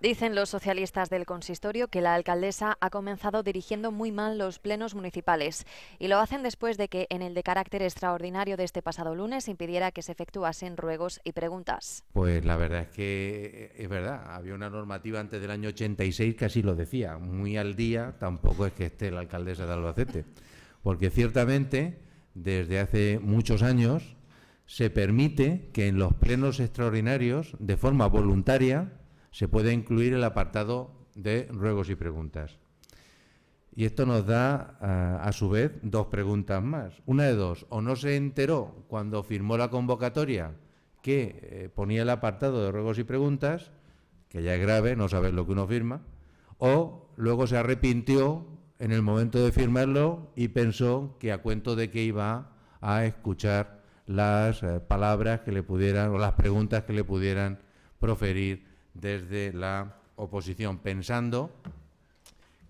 Dicen los socialistas del consistorio que la alcaldesa ha comenzado dirigiendo muy mal los plenos municipales y lo hacen después de que en el de carácter extraordinario de este pasado lunes impidiera que se efectuasen ruegos y preguntas. Pues la verdad es que eh, es verdad, había una normativa antes del año 86 que así lo decía, muy al día tampoco es que esté la alcaldesa de Albacete, porque ciertamente desde hace muchos años se permite que en los plenos extraordinarios, de forma voluntaria, se puede incluir el apartado de ruegos y preguntas. Y esto nos da, a, su vez, dos preguntas más. Una de dos, o no se enteró cuando firmó la convocatoria que eh, ponía el apartado de ruegos y preguntas, que ya es grave no saber lo que uno firma, o luego se arrepintió en el momento de firmarlo y pensó que a cuento de que iba a escuchar las eh, palabras que le pudieran o las preguntas que le pudieran proferir desde la oposición, pensando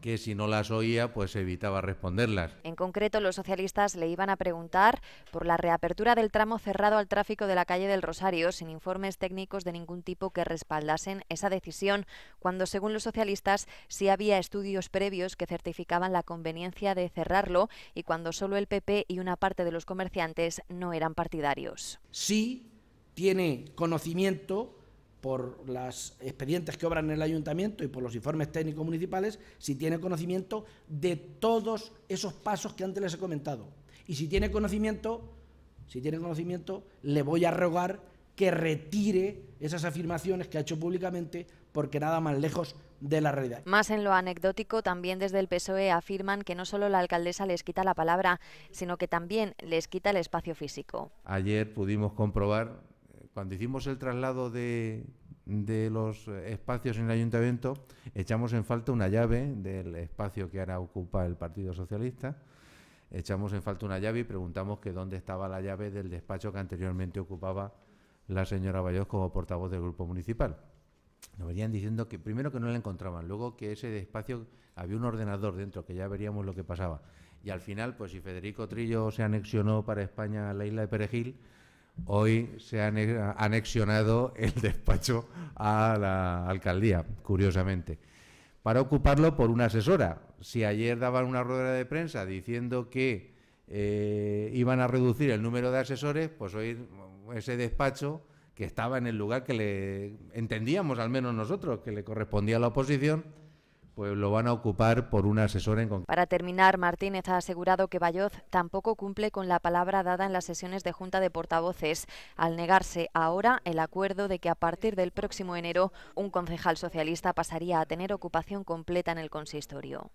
que si no las oía, pues evitaba responderlas. En concreto, los socialistas le iban a preguntar por la reapertura del tramo cerrado al tráfico de la calle del Rosario, sin informes técnicos de ningún tipo que respaldasen esa decisión, cuando, según los socialistas, sí había estudios previos que certificaban la conveniencia de cerrarlo y cuando solo el PP y una parte de los comerciantes no eran partidarios. Sí tiene conocimiento por los expedientes que obran en el ayuntamiento y por los informes técnicos municipales, si tiene conocimiento de todos esos pasos que antes les he comentado. Y si tiene conocimiento, si tiene conocimiento, le voy a rogar que retire esas afirmaciones que ha hecho públicamente porque nada más lejos de la realidad. Más en lo anecdótico, también desde el PSOE afirman que no solo la alcaldesa les quita la palabra, sino que también les quita el espacio físico. Ayer pudimos comprobar cuando hicimos el traslado de, los espacios en el ayuntamiento, echamos en falta una llave del espacio que ahora ocupa el Partido Socialista. Echamos en falta una llave y preguntamos que dónde estaba la llave del despacho que anteriormente ocupaba la señora Bayos como portavoz del grupo municipal. Nos venían diciendo que primero que no la encontraban, luego que ese espacio había un ordenador dentro, que ya veríamos lo que pasaba. Y al final, pues si Federico Trillo se anexionó para España a la isla de Perejil, hoy se ha e, anexionado el despacho a la alcaldía, curiosamente, para ocuparlo por una asesora. Si ayer daban una rueda de prensa diciendo que eh, iban a reducir el número de asesores, pues hoy mm, ese despacho que estaba en el lugar que le entendíamos, al menos nosotros, que le correspondía a la oposición, pues lo van a ocupar por una asesora en concreto. Para terminar, Martínez ha asegurado que Bayoz tampoco cumple con la palabra dada en las sesiones de Junta de Portavoces, al negarse ahora el acuerdo de que a partir del próximo enero un concejal socialista pasaría a tener ocupación completa en el consistorio.